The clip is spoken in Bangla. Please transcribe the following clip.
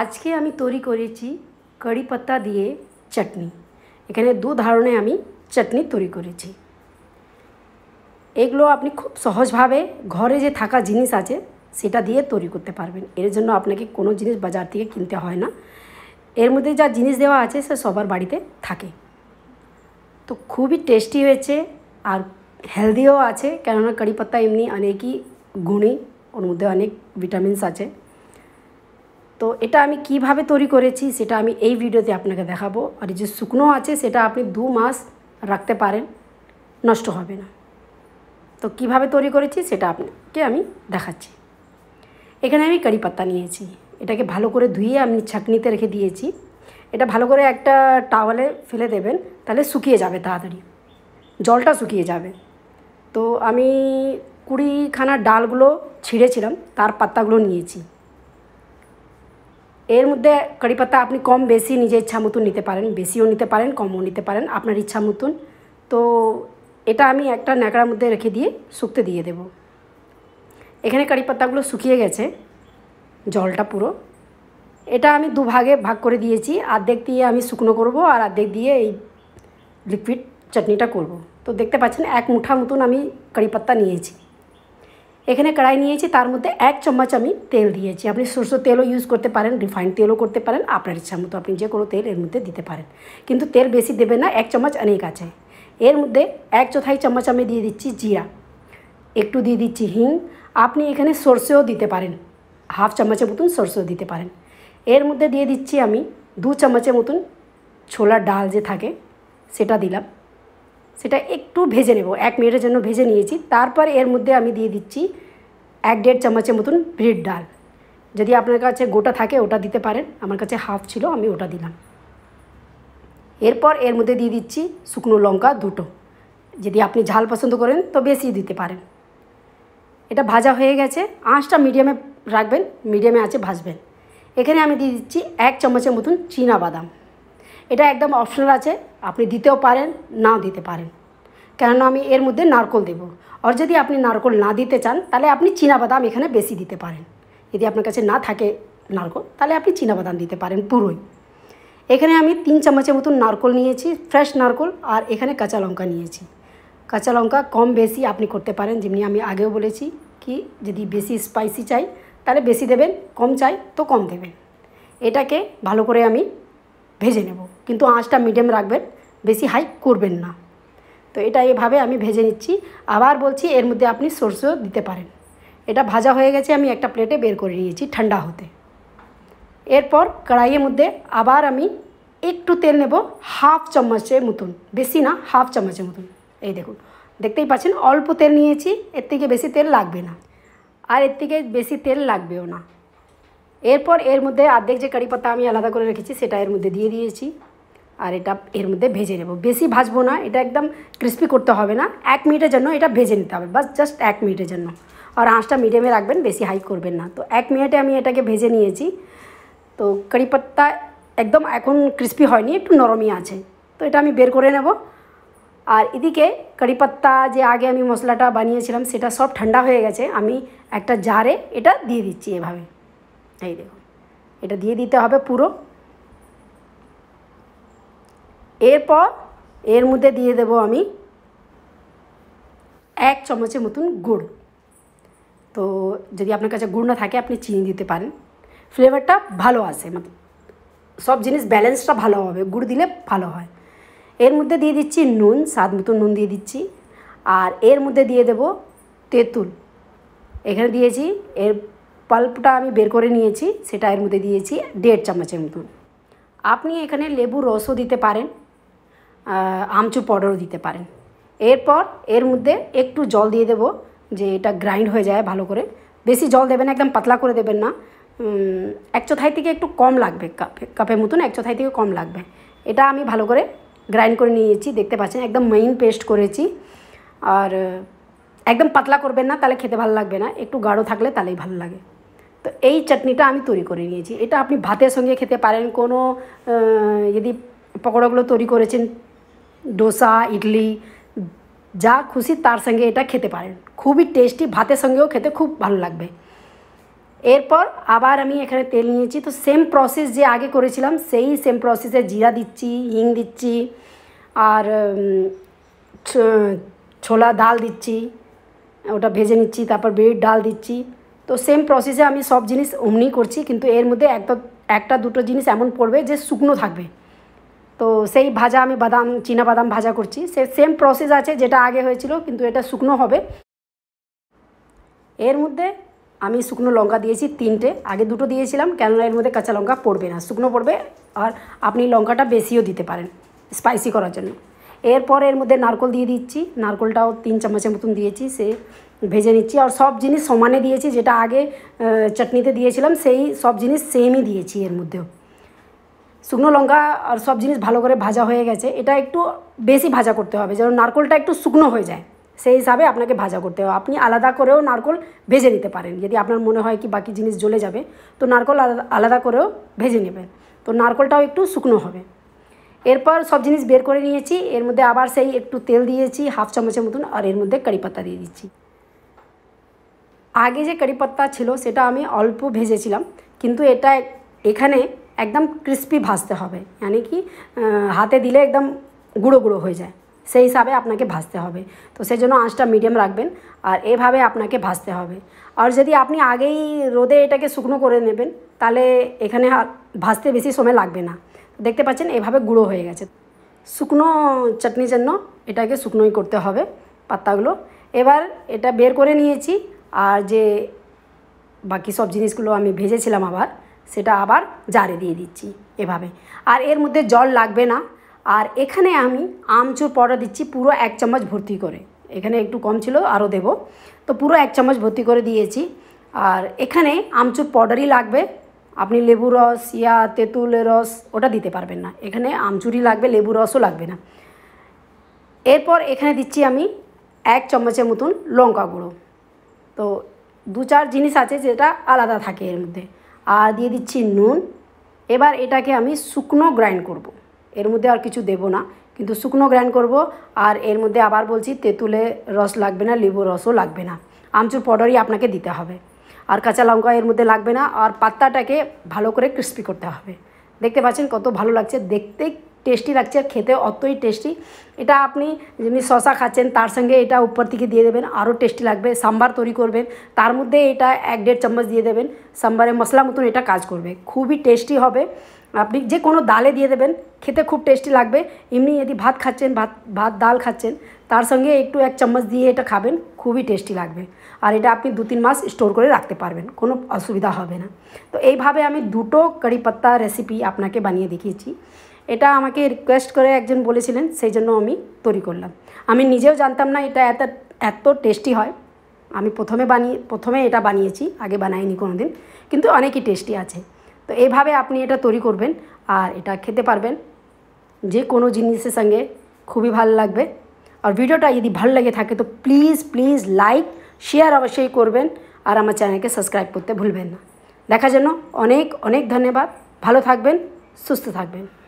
আজকে আমি তৈরি করেছি কারি পাতা দিয়ে চাটনি এখানে দু ধরনের আমি চাটনি তৈরি করেছি এগুলো আপনি খুব সহজভাবে ঘরে যে থাকা জিনিস আছে সেটা দিয়ে তৈরি করতে পারবেন এর জন্য আপনাকে কোনো জিনিস বাজার থেকে কিনতে হয় না এর মধ্যে যা জিনিস দেওয়া আছে সে সবার বাড়িতে থাকে তো খুবই টেস্টি হয়েছে আর হেলদিও আছে কেননা কারি পাতা এমনি অনেকই গুণী ওর মধ্যে অনেক ভিটামিনস আছে তো এটা আমি কিভাবে তৈরি করেছি সেটা আমি এই ভিডিওতে আপনাকে দেখাবো আর যে শুকনো আছে সেটা আপনি দু মাস রাখতে পারেন নষ্ট হবে না তো কিভাবে তৈরি করেছি সেটা আপনাকে আমি দেখাচ্ছি এখানে আমি কারি পাতা নিয়েছি এটাকে ভালো করে ধুয়ে আমি ছাঁকনিতে রেখে দিয়েছি এটা ভালো করে একটা টাওয়ালে ফেলে দেবেন তাহলে শুকিয়ে যাবে তাড়াতাড়ি জলটা শুকিয়ে যাবে তো আমি কুড়িখানা ডালগুলো ছিঁড়েছিলাম তার পাতাগুলো নিয়েছি এর মধ্যে কারি পাতা আপনি কম বেশি নিজের ইচ্ছা মতন নিতে পারেন বেশিও নিতে পারেন কমও নিতে পারেন আপনার ইচ্ছা মতন তো এটা আমি একটা ন্যাকড়ার মধ্যে রেখে দিয়ে শুকতে দিয়ে দেব এখানে কারি পাতাগুলো শুকিয়ে গেছে জলটা পুরো এটা আমি দুভাগে ভাগ করে দিয়েছি আর্ধেক দিয়ে আমি শুকনো করব আর আর্ধেক দিয়ে এই লিকুইড চাটনিটা করব তো দেখতে পাচ্ছেন এক মুঠা মতন আমি কারি নিয়েছি এখানে কড়াই নিয়েছি তার মধ্যে এক চামচ আমি তেল দিয়েছি আপনি সরষের তেলও ইউজ করতে পারেন রিফাইন্ড তেলও করতে পারেন আপনার ইচ্ছা মতো আপনি যে কোনো তেল এর মধ্যে দিতে পারেন কিন্তু তেল বেশি দেবেন না এক চামচ অনেক আছে এর মধ্যে এক চোথাই চামচ আমি দিয়ে দিচ্ছি জিরা একটু দিয়ে দিচ্ছি হিং আপনি এখানে সরষেও দিতে পারেন হাফ চামচের মতন সরষেও দিতে পারেন এর মধ্যে দিয়ে দিচ্ছি আমি দু চামচের মতন ছোলার ডাল যে থাকে সেটা দিলাম সেটা একটু ভেজে নেব এক মিনিটের জন্য ভেজে নিয়েছি তারপর এর মধ্যে আমি দিয়ে দিচ্ছি এক দেড় চামচের মতন ব্রিড ডাল যদি আপনার কাছে গোটা থাকে ওটা দিতে পারেন আমার কাছে হাফ ছিল আমি ওটা দিলাম এরপর এর মধ্যে দিয়ে দিচ্ছি শুকনো লঙ্কা দুটো যদি আপনি ঝাল পছন্দ করেন তো বেশি দিতে পারেন এটা ভাজা হয়ে গেছে আঁচটা মিডিয়ামে রাখবেন মিডিয়ামে আছে ভাজবেন এখানে আমি দিয়ে দিচ্ছি এক চামচের মতন চীনা বাদাম এটা একদম অপশনাল আছে আপনি দিতেও পারেন নাও দিতে পারেন কেননা আমি এর মধ্যে নারকল দেব আর যদি আপনি নারকল না দিতে চান তাহলে আপনি বাদাম এখানে বেশি দিতে পারেন যদি আপনার কাছে না থাকে নারকল তাহলে আপনি বাদাম দিতে পারেন পুরোই এখানে আমি তিন চামচের মতন নারকল নিয়েছি ফ্রেশ নারকল আর এখানে কাঁচা লঙ্কা নিয়েছি কাঁচা লঙ্কা কম বেশি আপনি করতে পারেন যেমনি আমি আগেও বলেছি কি যদি বেশি স্পাইসি চাই তাহলে বেশি দেবেন কম চাই তো কম দেবেন এটাকে ভালো করে আমি ভেজে নেব কিন্তু আঁচটা মিডিয়াম রাখবেন বেশি হাই করবেন না তো এটা এভাবে আমি ভেজে নিচ্ছি আবার বলছি এর মধ্যে আপনি সরষেও দিতে পারেন এটা ভাজা হয়ে গেছে আমি একটা প্লেটে বের করে নিয়েছি ঠান্ডা হতে এরপর কড়াইয়ের মধ্যে আবার আমি একটু তেল নেব হাফ চামচের মতন বেশি না হাফ চামচের মতন এই দেখুন দেখতেই পাচ্ছেন অল্প তেল নিয়েছি এর থেকে বেশি তেল লাগবে না আর এর থেকে বেশি তেল লাগবেও না এরপর এর মধ্যে অর্ধেক যে কারি পাতা আমি আলাদা করে রেখেছি সেটা এর মধ্যে দিয়ে দিয়েছি আর এটা এর মধ্যে ভেজে নেব বেশি ভাজবো না এটা একদম ক্রিস্পি করতে হবে না এক মিনিটের জন্য এটা ভেজে নিতে হবে বাস জাস্ট এক মিনিটের জন্য আর আঁচটা মিডিয়ামে রাখবেন বেশি হাই করবেন না তো এক মিনিটে আমি এটাকে ভেজে নিয়েছি তো কারি পাত্তা একদম এখন ক্রিস্পি হয়নি একটু নরমই আছে তো এটা আমি বের করে নেব আর এদিকে কারি পাত্তা যে আগে আমি মশলাটা বানিয়েছিলাম সেটা সব ঠান্ডা হয়ে গেছে আমি একটা জারে এটা দিয়ে দিচ্ছি এভাবে এই দেখো এটা দিয়ে দিতে হবে পুরো এরপর এর মধ্যে দিয়ে দেব আমি এক চামচের মতন গুড় তো যদি আপনার কাছে গুড় না থাকে আপনি চিনি দিতে পারেন ফ্লেভারটা ভালো আসে মানে সব জিনিস ব্যালেন্সটা ভালো হবে গুড় দিলে ভালো হয় এর মধ্যে দিয়ে দিচ্ছি নুন স্বাদ মতন নুন দিয়ে দিচ্ছি আর এর মধ্যে দিয়ে দেব তেঁতুল এখানে দিয়েছি এর পাল্পটা আমি বের করে নিয়েছি সেটা এর মধ্যে দিয়েছি দেড় চামচের মতন আপনি এখানে লেবু রসও দিতে পারেন আমচু পাউডারও দিতে পারেন এরপর এর মধ্যে একটু জল দিয়ে দেব যে এটা গ্রাইন্ড হয়ে যায় ভালো করে বেশি জল দেবেন একদম পাতলা করে দেবেন না এক চোথাই থেকে একটু কম লাগবে কাপে কাপের মতন এক চোথাই থেকে কম লাগবে এটা আমি ভালো করে গ্রাইন্ড করে নিয়েছি দেখতে পাচ্ছেন একদম মেইন পেস্ট করেছি আর একদম পাতলা করবেন না তাহলে খেতে ভালো লাগবে না একটু গাঢ় থাকলে তাহলেই ভালো লাগে তো এই চাটনিটা আমি তৈরি করে নিয়েছি এটা আপনি ভাতের সঙ্গে খেতে পারেন কোনো যদি পকোড়াগুলো তৈরি করেছেন ডোসা ইডলি যা খুশি তার সঙ্গে এটা খেতে পারেন খুবই টেস্টি ভাতের সঙ্গেও খেতে খুব ভালো লাগবে এরপর আবার আমি এখানে তেল নিয়েছি তো সেম প্রসেস যে আগে করেছিলাম সেই সেম প্রসেসে জিরা দিচ্ছি হিং দিচ্ছি আর ছোলা ডাল দিচ্ছি ওটা ভেজে নিচ্ছি তারপর ব্রেড ডাল দিচ্ছি তো সেম প্রসেসে আমি সব জিনিস অমনি করছি কিন্তু এর মধ্যে একটা একটা দুটো জিনিস এমন পড়বে যে শুকনো থাকবে তো সেই ভাজা আমি বাদাম চীনা বাদাম ভাজা করছি সে সেম প্রসেস আছে যেটা আগে হয়েছিল কিন্তু এটা শুকনো হবে এর মধ্যে আমি শুকনো লঙ্কা দিয়েছি তিনটে আগে দুটো দিয়েছিলাম কেননা এর মধ্যে কাঁচা লঙ্কা পড়বে না শুকনো পড়বে আর আপনি লঙ্কাটা বেশিও দিতে পারেন স্পাইসি করার জন্য এরপর এর মধ্যে নারকল দিয়ে দিচ্ছি নারকলটাও তিন চামচের মতন দিয়েছি সে ভেজে নিচ্ছি আর সব জিনিস সমানে দিয়েছি যেটা আগে চাটনিতে দিয়েছিলাম সেই সব জিনিস সেমই দিয়েছি এর মধ্যেও শুকনো লঙ্কা আর সব জিনিস ভালো করে ভাজা হয়ে গেছে এটা একটু বেশি ভাজা করতে হবে যেন নারকোলটা একটু শুকনো হয়ে যায় সেই হিসাবে আপনাকে ভাজা করতে হবে আপনি আলাদা করেও নারকল ভেজে নিতে পারেন যদি আপনার মনে হয় কি বাকি জিনিস জ্বলে যাবে তো নারকল আলাদা করেও ভেজে নেবেন তো নারকোলটাও একটু শুকনো হবে এরপর সব জিনিস বের করে নিয়েছি এর মধ্যে আবার সেই একটু তেল দিয়েছি হাফ চামচের মতন আর এর মধ্যে কারি পাতা দিয়ে দিচ্ছি আগে যে কারি পাতা ছিল সেটা আমি অল্প ভেজেছিলাম কিন্তু এটা এখানে একদম ক্রিস্পি ভাজতে হবে মানে কি হাতে দিলে একদম গুঁড়ো গুঁড়ো হয়ে যায় সেই হিসাবে আপনাকে ভাজতে হবে তো সেই জন্য আঁচটা মিডিয়াম রাখবেন আর এভাবে আপনাকে ভাজতে হবে আর যদি আপনি আগেই রোদে এটাকে শুকনো করে নেবেন তাহলে এখানে ভাজতে বেশি সময় লাগবে না দেখতে পাচ্ছেন এভাবে গুঁড়ো হয়ে গেছে শুকনো চাটনির জন্য এটাকে শুকনোই করতে হবে পাতাগুলো এবার এটা বের করে নিয়েছি আর যে বাকি সব জিনিসগুলো আমি ভেজেছিলাম আবার সেটা আবার জারে দিয়ে দিচ্ছি এভাবে আর এর মধ্যে জল লাগবে না আর এখানে আমি আমচুর পাউডার দিচ্ছি পুরো এক চামচ ভর্তি করে এখানে একটু কম ছিল আরও দেব তো পুরো এক চামচ ভর্তি করে দিয়েছি আর এখানে আমচুর পাউডারই লাগবে আপনি লেবু রস ইয়া তেঁতুলের রস ওটা দিতে পারবেন না এখানে আমচুরই লাগবে লেবু রসও লাগবে না এরপর এখানে দিচ্ছি আমি এক চামচের মতন লঙ্কা গুঁড়ো তো দু চার জিনিস আছে যেটা আলাদা থাকে এর মধ্যে আর দিয়ে দিচ্ছি নুন এবার এটাকে আমি শুকনো গ্রাইন্ড করব। এর মধ্যে আর কিছু দেব না কিন্তু শুকনো গ্রাইন্ড করব আর এর মধ্যে আবার বলছি তেঁতুলে রস লাগবে না লেবু রসও লাগবে না আমচুর পাউডারই আপনাকে দিতে হবে আর কাঁচা লঙ্কা এর মধ্যে লাগবে না আর পাত্তাটাকে ভালো করে ক্রিস্পি করতে হবে দেখতে পাচ্ছেন কত ভালো লাগছে দেখতে টেস্টি লাগছে আর খেতে অতই টেস্টি এটা আপনি যেমনি শশা খাচ্ছেন তার সঙ্গে এটা উপর থেকে দিয়ে দেবেন আরও টেস্টি লাগবে সাম্বার তৈরি করবেন তার মধ্যে এটা এক দেড় চামচ দিয়ে দেবেন সাম্বারে মশলা মতন এটা কাজ করবে খুবই টেস্টি হবে আপনি যে কোনো ডালে দিয়ে দেবেন খেতে খুব টেস্টি লাগবে এমনি যদি ভাত খাচ্ছেন ভাত ভাত ডাল খাচ্ছেন তার সঙ্গে একটু এক চামচ দিয়ে এটা খাবেন খুবই টেস্টি লাগবে আর এটা আপনি দু তিন মাস স্টোর করে রাখতে পারবেন কোনো অসুবিধা হবে না তো এইভাবে আমি দুটো কারি পাত্তা রেসিপি আপনাকে বানিয়ে দেখিয়েছি এটা আমাকে রিকোয়েস্ট করে একজন বলেছিলেন সেই জন্য আমি তৈরি করলাম আমি নিজেও জানতাম না এটা এত এত টেস্টি হয় আমি প্রথমে বানিয়ে প্রথমে এটা বানিয়েছি আগে বানাইনি কোনো দিন কিন্তু অনেকই টেস্টি আছে তো এভাবে আপনি এটা তৈরি করবেন আর এটা খেতে পারবেন যে কোনো জিনিসের সঙ্গে খুবই ভালো লাগবে আর ভিডিওটা যদি ভালো লেগে থাকে তো প্লিজ প্লিজ লাইক শেয়ার অবশ্যই করবেন আর আমার চ্যানেলকে সাবস্ক্রাইব করতে ভুলবেন না দেখা যেন অনেক অনেক ধন্যবাদ ভালো থাকবেন সুস্থ থাকবেন